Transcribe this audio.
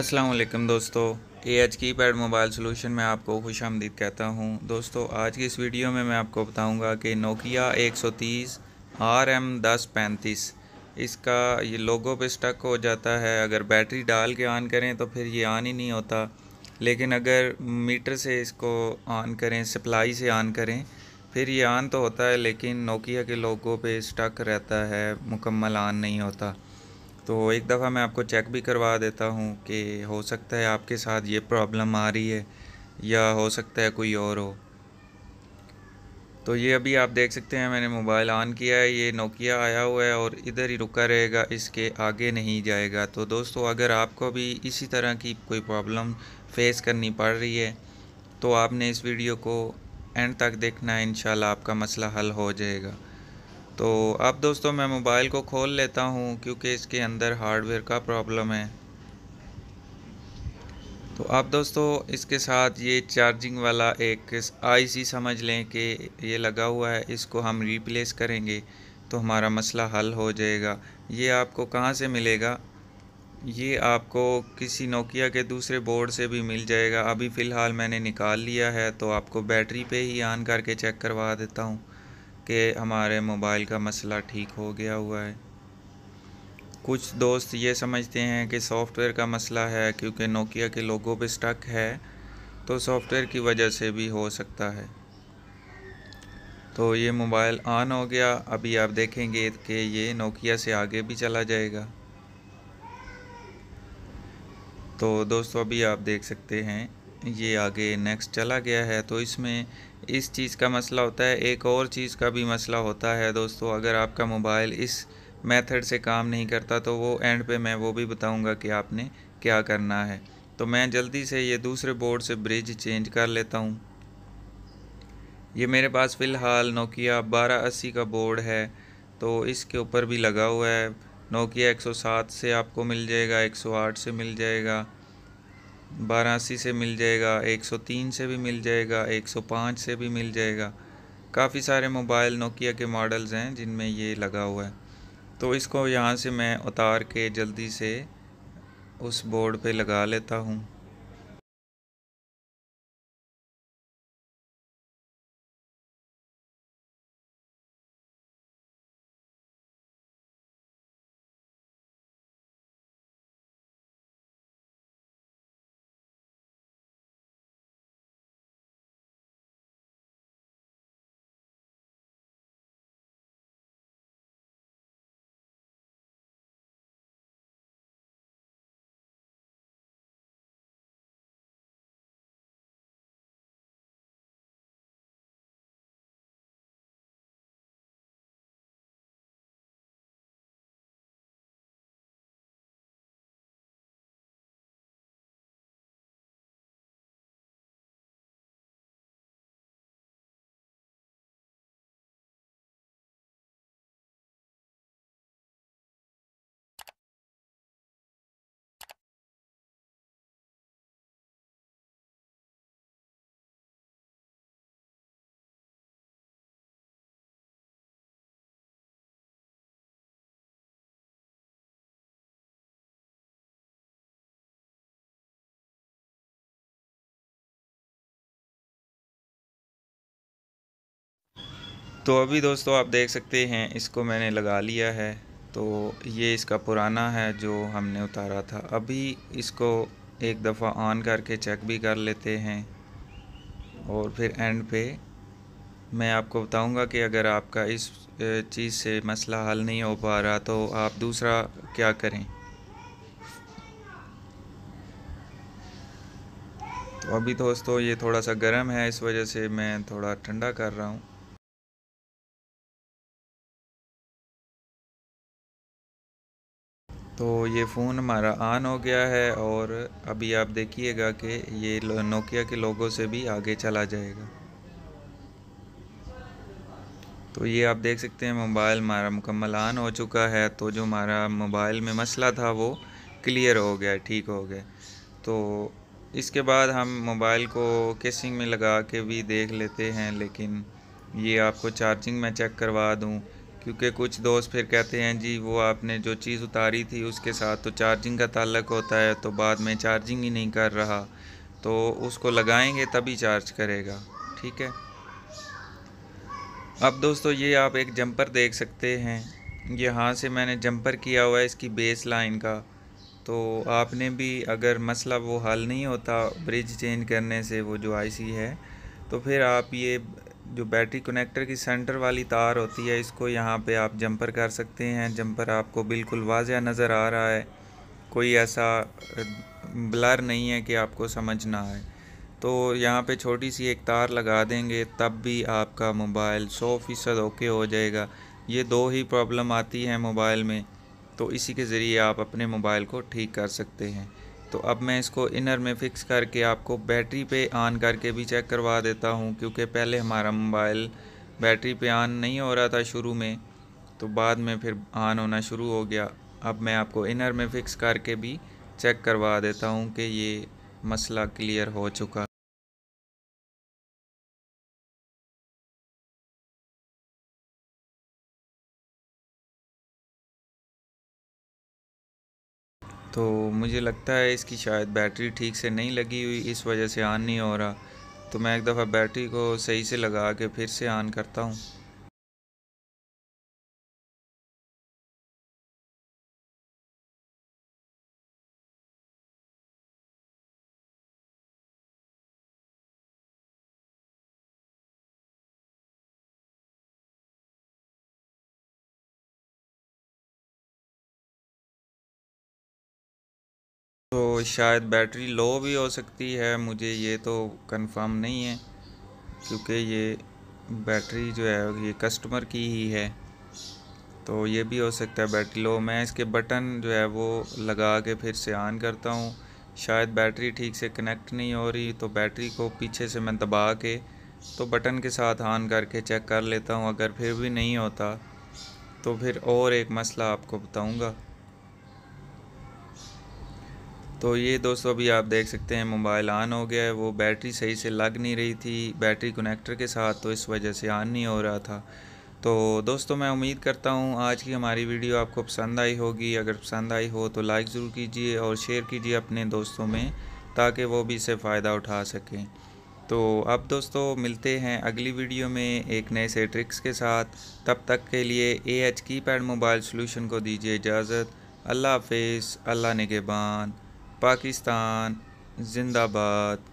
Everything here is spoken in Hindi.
असलम दोस्तों A H keypad mobile solution में आपको खुश आमदीद कहता हूँ दोस्तों आज की इस वीडियो में मैं आपको बताऊँगा कि नोकिया 130 आर एम दस पैंतीस इसका ये लोगो पे स्टक हो जाता है अगर बैटरी डाल के ऑन करें तो फिर ये ऑन ही नहीं होता लेकिन अगर मीटर से इसको ऑन करें सप्लाई से ऑन करें फिर ये ऑन तो होता है लेकिन नोकिया के लोगो पे स्टक रहता है मुकम्मल ऑन नहीं होता तो एक दफ़ा मैं आपको चेक भी करवा देता हूँ कि हो सकता है आपके साथ ये प्रॉब्लम आ रही है या हो सकता है कोई और हो तो ये अभी आप देख सकते हैं मैंने मोबाइल ऑन किया है ये नोकिया आया हुआ है और इधर ही रुका रहेगा इसके आगे नहीं जाएगा तो दोस्तों अगर आपको भी इसी तरह की कोई प्रॉब्लम फेस करनी पड़ रही है तो आपने इस वीडियो को एंड तक देखना है इन आपका मसला हल हो जाएगा तो अब दोस्तों मैं मोबाइल को खोल लेता हूँ क्योंकि इसके अंदर हार्डवेयर का प्रॉब्लम है तो आप दोस्तों इसके साथ ये चार्जिंग वाला एक आईसी समझ लें कि ये लगा हुआ है इसको हम रिप्लेस करेंगे तो हमारा मसला हल हो जाएगा ये आपको कहाँ से मिलेगा ये आपको किसी नोकिया के दूसरे बोर्ड से भी मिल जाएगा अभी फ़िलहाल मैंने निकाल लिया है तो आपको बैटरी पे ही ऑन करके चेक करवा देता हूँ कि हमारे मोबाइल का मसला ठीक हो गया हुआ है कुछ दोस्त ये समझते हैं कि सॉफ्टवेयर का मसला है क्योंकि नोकिया के लोगों पर स्टक है तो सॉफ्टवेयर की वजह से भी हो सकता है तो ये मोबाइल ऑन हो गया अभी आप देखेंगे कि ये नोकिया से आगे भी चला जाएगा तो दोस्तों अभी आप देख सकते हैं ये आगे नेक्स्ट चला गया है तो इसमें इस चीज़ का मसला होता है एक और चीज़ का भी मसला होता है दोस्तों अगर आपका मोबाइल इस मेथड से काम नहीं करता तो वो एंड पे मैं वो भी बताऊंगा कि आपने क्या करना है तो मैं जल्दी से ये दूसरे बोर्ड से ब्रिज चेंज कर लेता हूँ ये मेरे पास फ़िलहाल नोकिया बारह का बोर्ड है तो इसके ऊपर भी लगा हुआ है नोकिया 107 से आपको मिल जाएगा 108 से मिल जाएगा बारासी से मिल जाएगा 103 से भी मिल जाएगा 105 से भी मिल जाएगा काफ़ी सारे मोबाइल नोकिया के मॉडल्स हैं जिनमें ये लगा हुआ है तो इसको यहाँ से मैं उतार के जल्दी से उस बोर्ड पे लगा लेता हूँ तो अभी दोस्तों आप देख सकते हैं इसको मैंने लगा लिया है तो ये इसका पुराना है जो हमने उतारा था अभी इसको एक दफ़ा ऑन करके चेक भी कर लेते हैं और फिर एंड पे मैं आपको बताऊंगा कि अगर आपका इस चीज़ से मसला हल नहीं हो पा रहा तो आप दूसरा क्या करें तो अभी दोस्तों ये थोड़ा सा गर्म है इस वजह से मैं थोड़ा ठंडा कर रहा हूँ तो ये फ़ोन हमारा ऑन हो गया है और अभी आप देखिएगा कि ये नोकिया के लोगों से भी आगे चला जाएगा तो ये आप देख सकते हैं मोबाइल हमारा मुकम्मल ऑन हो चुका है तो जो हमारा मोबाइल में मसला था वो क्लियर हो गया ठीक हो गया तो इसके बाद हम मोबाइल को केसिंग में लगा के भी देख लेते हैं लेकिन ये आपको चार्जिंग में चेक करवा दूँ क्योंकि कुछ दोस्त फिर कहते हैं जी वो आपने जो चीज़ उतारी थी उसके साथ तो चार्जिंग का ताल्लक होता है तो बाद में चार्जिंग ही नहीं कर रहा तो उसको लगाएंगे तभी चार्ज करेगा ठीक है अब दोस्तों ये आप एक जंपर देख सकते हैं यहाँ से मैंने जंपर किया हुआ है इसकी बेस लाइन का तो आपने भी अगर मसला वो हल नहीं होता ब्रिज चेंज करने से वो जो आईसी है तो फिर आप ये जो बैटरी कनेक्टर की सेंटर वाली तार होती है इसको यहाँ पे आप जंपर कर सकते हैं जंपर आपको बिल्कुल वाजह नज़र आ रहा है कोई ऐसा ब्लर नहीं है कि आपको समझ ना आए तो यहाँ पे छोटी सी एक तार लगा देंगे तब भी आपका मोबाइल सौ फ़ीसद ओके हो जाएगा ये दो ही प्रॉब्लम आती है मोबाइल में तो इसी के ज़रिए आप अपने मोबाइल को ठीक कर सकते हैं तो अब मैं इसको इनर में फ़िक्स करके आपको बैटरी पे ऑन करके भी चेक करवा देता हूँ क्योंकि पहले हमारा मोबाइल बैटरी पे ऑन नहीं हो रहा था शुरू में तो बाद में फिर ऑन होना शुरू हो गया अब मैं आपको इनर में फ़िक्स करके भी चेक करवा देता हूँ कि ये मसला क्लियर हो चुका तो मुझे लगता है इसकी शायद बैटरी ठीक से नहीं लगी हुई इस वजह से ऑन नहीं हो रहा तो मैं एक दफ़ा बैटरी को सही से लगा के फिर से ऑन करता हूँ तो शायद बैटरी लो भी हो सकती है मुझे ये तो कंफर्म नहीं है क्योंकि ये बैटरी जो है ये कस्टमर की ही है तो ये भी हो सकता है बैटरी लो मैं इसके बटन जो है वो लगा के फिर से ऑन करता हूँ शायद बैटरी ठीक से कनेक्ट नहीं हो रही तो बैटरी को पीछे से मैं दबा के तो बटन के साथ ऑन करके चेक कर लेता हूँ अगर फिर भी नहीं होता तो फिर और एक मसला आपको बताऊँगा तो ये दोस्तों अभी आप देख सकते हैं मोबाइल ऑन हो गया है वो बैटरी सही से लग नहीं रही थी बैटरी कनेक्टर के साथ तो इस वजह से ऑन नहीं हो रहा था तो दोस्तों मैं उम्मीद करता हूँ आज की हमारी वीडियो आपको पसंद आई होगी अगर पसंद आई हो तो लाइक ज़रूर कीजिए और शेयर कीजिए अपने दोस्तों में ताकि वो भी इसे फ़ायदा उठा सकें तो अब दोस्तों मिलते हैं अगली वीडियो में एक नए से ट्रिक्स के साथ तब तक के लिए A H keypad mobile solution को दीजिए इजाज़त अल्लाह हाफिज़ अल्लाह नगेबान पाकिस्तान जिंदाबाद